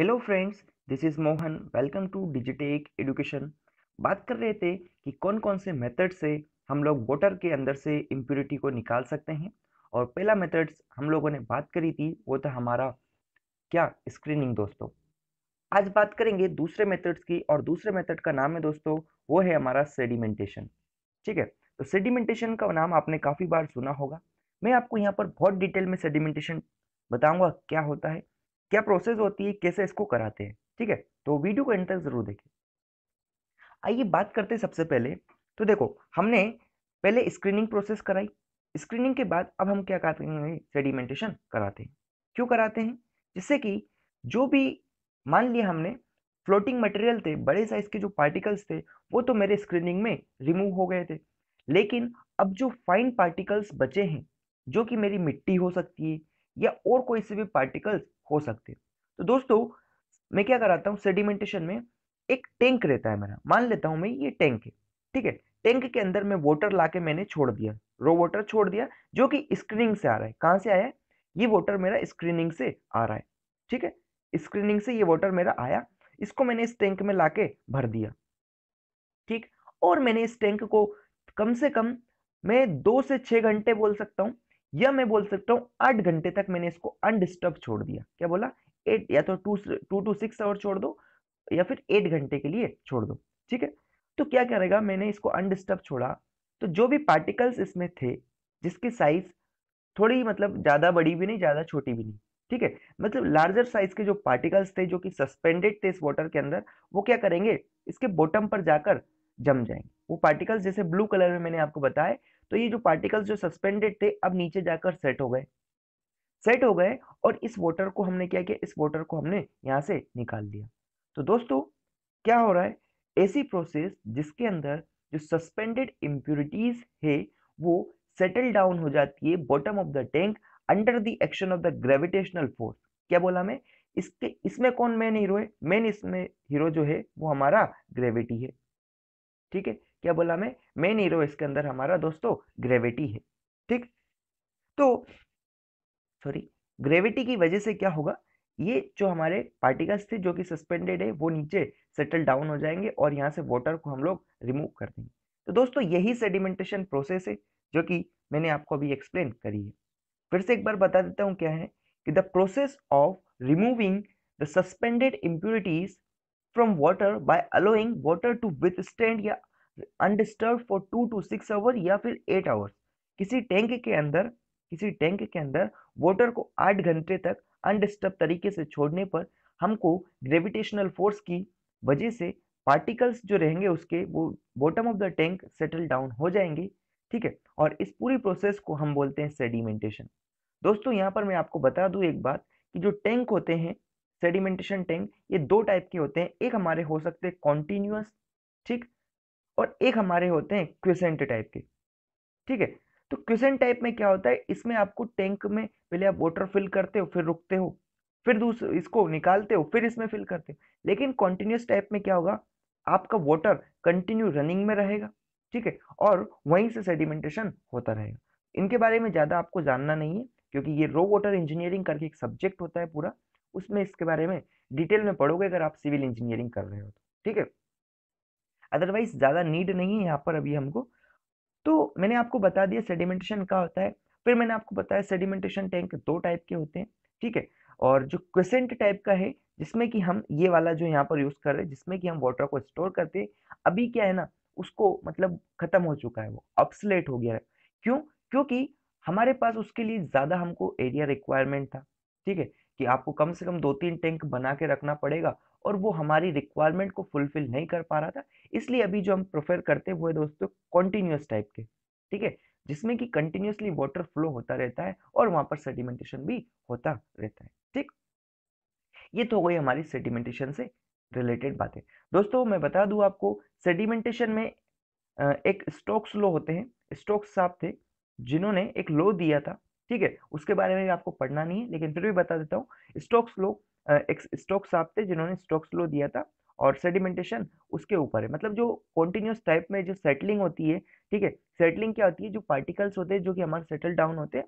hello friends this is Mohan welcome to Digitech Education बात कर रहे थे कि कौन कौन से मेथड से हम लोग वोटर के अंदर से इम्प्योरिटी को निकाल सकते हैं और पहला मेथड्स हम लोगों ने बात करी थी वो था हमारा क्या स्क्रीनिंग दोस्तों आज बात करेंगे दूसरे मेथड्स की और दूसरे मेथड का नाम है दोस्तों वो है हमारा सेडिमेंटेशन ठीक है तो सेडिमेंटेशन का नाम आपने काफ़ी बार सुना होगा मैं आपको यहाँ पर बहुत डिटेल में सेडिमेंटेशन बताऊँगा क्या होता है क्या प्रोसेस होती है कैसे इसको कराते हैं ठीक है तो वीडियो को एंड तक जरूर देखें आइए बात करते हैं सबसे पहले तो देखो हमने पहले स्क्रीनिंग प्रोसेस कराई स्क्रीनिंग के बाद अब हम क्या कराते हैं सेडिमेंटेशन कराते हैं क्यों कराते हैं जिससे कि जो भी मान लिया हमने फ्लोटिंग मटेरियल थे बड़े साइज के जो पार्टिकल्स थे वो तो मेरे स्क्रीनिंग में रिमूव हो गए थे लेकिन अब जो फाइन पार्टिकल्स बचे हैं जो कि मेरी मिट्टी हो सकती है या और कोई से भी पार्टिकल्स हो सकते हैं तो दोस्तों मैं क्या कराता हूँ सेडिमेंटेशन में एक टैंक रहता है मेरा मान लेता हूँ मैं ये टैंक है ठीक है टैंक के अंदर में वाटर लाके मैंने छोड़ दिया रो वाटर छोड़ दिया जो कि स्क्रीनिंग से आ रहा है कहाँ से आया है ये वाटर मेरा स्क्रीनिंग से आ रहा है ठीक है स्क्रीनिंग से ये वाटर मेरा आया इसको मैंने इस टैंक में लाके भर दिया ठीक और मैंने इस टैंक को कम से कम मैं दो से छः घंटे बोल सकता हूँ या मैं बोल सकता हूँ आठ घंटे तक मैंने इसको अनडिस्टर्ब छोड़ दिया क्या बोला एट या तो two two to six hour छोड़ दो या फिर एट घंटे के लिए छोड़ दो ठीक है तो क्या करेगा मैंने इसको अनडिस्टर्ब छोड़ा तो जो भी पार्टिकल्स इसमें थे जिसकी साइज थोड़ी मतलब ज़्यादा बड़ी भी नहीं ज़्यादा छोटी भी नहीं ठीक है मतलब लार्जर साइज के जो पार्टिकल्स थे जो कि सस्पेंडेड थे इस वाटर के अंदर वो क्या करेंगे इसके बॉटम पर जाकर जम जाएंगे वो पार्टिकल्स जैसे ब्लू कलर में मैंने आपको बताया तो ये जो पार्टिकल्स जो सस्पेंडेड थे अब नीचे जाकर सेट हो गए सेट हो गए और इस वॉटर को हमने क्या किया इस वॉटर को हमने यहाँ से निकाल दिया तो दोस्तों क्या हो रहा है ऐसी प्रोसेस जिसके अंदर जो सस्पेंडेड इम्प्योरिटीज है वो सेटल डाउन हो जाती है bottom of the tank under the action of the gravitational force क्या बोला मैं इसके इसमें कौन मेन हीरो है मेन इसमें हीरो जो है वो हमारा ग्रेविटी है ठीक है क्या बोला मैं मेन हीरो इसके अंदर हमारा दोस्तों ग्रेविटी है ठीक तो सॉरी ग्रेविटी की वजह से क्या होगा ये जो हमारे पार्टिकल्स थे जो कि सस्पेंडेड है वो नीचे सेटल डाउन हो जाएंगे और यहाँ से वाटर को हम लोग रिमूव कर देंगे तो दोस्तों यही सेडिमेंटेशन प्रोसेस है जो कि मैंने आपको अभी एक्सप्लेन करी है फिर से एक बार बता देता हूँ क्या है कि the process of removing the suspended impurities from water by allowing water to with या undisturb for two to six hour या फिर एट आवर्स किसी टैंक के अंदर किसी टैंक के अंदर वाटर को आठ घंटे तक अनडिस्टर्ब तरीके से छोड़ने पर हमको ग्रेविटेशनल फोर्स की वजह से पार्टिकल्स जो रहेंगे उसके वो bottom of the tank settle down हो जाएंगे ठीक है और इस पूरी प्रोसेस को हम बोलते हैं सेडिमेंटेशन दोस्तों यहाँ पर मैं आपको बता दूँ एक बात कि जो टैंक होते हैं सेडिमेंटेशन टैंक ये दो टाइप के होते हैं एक हमारे हो सकते हैं कॉन्टीन्यूस ठीक और एक हमारे होते हैं क्विसेंट टाइप के ठीक है तो क्विसेंट टाइप में क्या होता है इसमें आपको टैंक में पहले आप वाटर फिल करते हो फिर रुकते हो फिर दूसरे इसको निकालते हो फिर इसमें फिल करते हो लेकिन कॉन्टिन्यूस टाइप में क्या होगा आपका वाटर कंटिन्यू रनिंग में रहेगा ठीक है और वहीं से सेडिमेंटेशन होता रहेगा इनके बारे में ज़्यादा आपको जानना नहीं है क्योंकि ये रो वाटर इंजीनियरिंग करके एक सब्जेक्ट होता है पूरा उसमें इसके बारे में डिटेल में पढ़ोगे अगर आप सिविल इंजीनियरिंग कर रहे हो तो ठीक है अदरवाइज ज़्यादा नीड नहीं है यहाँ पर अभी हमको तो मैंने आपको बता दिया सेडिमेंटेशन का होता है फिर मैंने आपको बताया सेडिमेंटेशन टैंक दो टाइप के होते हैं ठीक है और जो क्वेसेंट टाइप का है जिसमें कि हम ये वाला जो यहाँ पर यूज़ कर रहे हैं जिसमें कि हम वाटर को स्टोर करते हैं अभी क्या है ना उसको मतलब ख़त्म हो चुका है वो अपसलेट हो गया है क्यों क्योंकि हमारे पास उसके लिए ज़्यादा हमको एरिया रिक्वायरमेंट था ठीक है कि आपको कम से कम दो तीन टैंक बना के रखना पड़ेगा और वो हमारी रिक्वायरमेंट को फुलफिल नहीं कर पा रहा था इसलिए अभी जो हम प्रेफर करते हुए दोस्तों कॉन्टिन्यूस टाइप के ठीक है जिसमें कि कंटिन्यूसली वाटर फ्लो होता रहता है और वहां पर सेडिमेंटेशन भी होता रहता है ठीक ये तो हो गई हमारी सेडिमेंटेशन से रिलेटेड बातें दोस्तों मैं बता दूं आपको सेडिमेंटेशन में एक स्टोक्स लो होते हैं स्टोक्स साहब थे जिन्होंने एक लो दिया था ठीक है उसके बारे में भी आपको पढ़ना नहीं है लेकिन फिर भी बता देता हूँ लो एक स्टोक्स साहब थे जिन्होंने स्टॉक्स लो दिया था और सेडिमेंटेशन उसके ऊपर है मतलब जो कॉन्टिन्यूस टाइप में जो सेटलिंग होती है ठीक है सेटलिंग क्या होती है जो पार्टिकल्स होते हैं जो कि हमारे सेटल डाउन होते हैं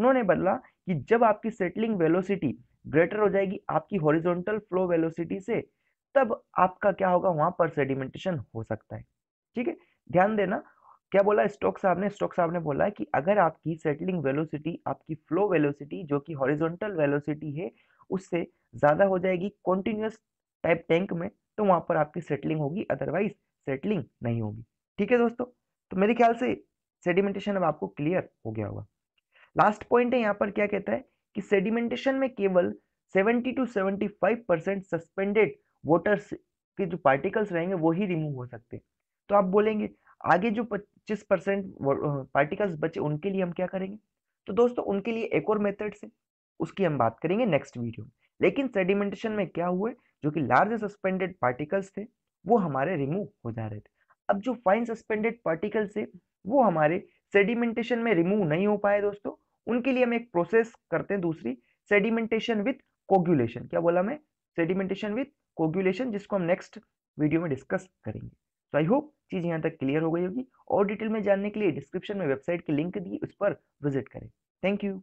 उन्होंने बदला कि जब आपकी सेटलिंग वेलोसिटी ग्रेटर हो जाएगी आपकी हॉरिजॉन्टल फ्लो वेलोसिटी से तब आपका क्या होगा वहां पर सेडिमेंटेशन हो सकता है ठीक है ध्यान देना क्या बोला स्टॉक साहब ने स्टॉक साहब ने बोला कि अगर आपकी सेटलिंग वेलोसिटी आपकी फ्लो वेलोसिटी जो कि हॉरिजॉन्टल वेलोसिटी है उससे ज़्यादा हो जाएगी कॉन्टिन्यूस टाइप टैंक में तो वहां पर आपकी सेटलिंग होगी अदरवाइज सेटलिंग नहीं होगी ठीक है दोस्तों तो मेरे ख्याल से सेडिमेंटेशन अब आपको क्लियर हो गया होगा लास्ट पॉइंट है यहाँ पर क्या कहता है कि सेडिमेंटेशन में केवल 70 टू 75 परसेंट सस्पेंडेड वाटर के जो पार्टिकल्स रहेंगे वो ही रिमूव हो सकते हैं तो आप बोलेंगे आगे जो पच्चीस परसेंट पार्टिकल्स बचे उनके लिए हम क्या करेंगे तो दोस्तों उनके लिए एक और मेथड से उसकी हम बात करेंगे नेक्स्ट वीडियो में लेकिन सेडिमेंटेशन में क्या हुआ जो कि लार्ज सस्पेंडेड पार्टिकल्स थे वो हमारे रिमूव हो जा रहे थे अब जो फाइन सस्पेंडेड पार्टिकल्स थे वो हमारे सेडिमेंटेशन में रिमूव नहीं हो पाए दोस्तों उनके लिए हम एक प्रोसेस करते हैं दूसरी सेडिमेंटेशन विथ कोग्युलेशन क्या बोला मैं सेडिमेंटेशन विथ कोग्युलेशन जिसको हम नेक्स्ट वीडियो में डिस्कस करेंगे सो आई होप चीज़ यहाँ तक क्लियर हो गई होगी और डिटेल में जानने के लिए डिस्क्रिप्शन में वेबसाइट की लिंक दी उस पर विजिट करें थैंक यू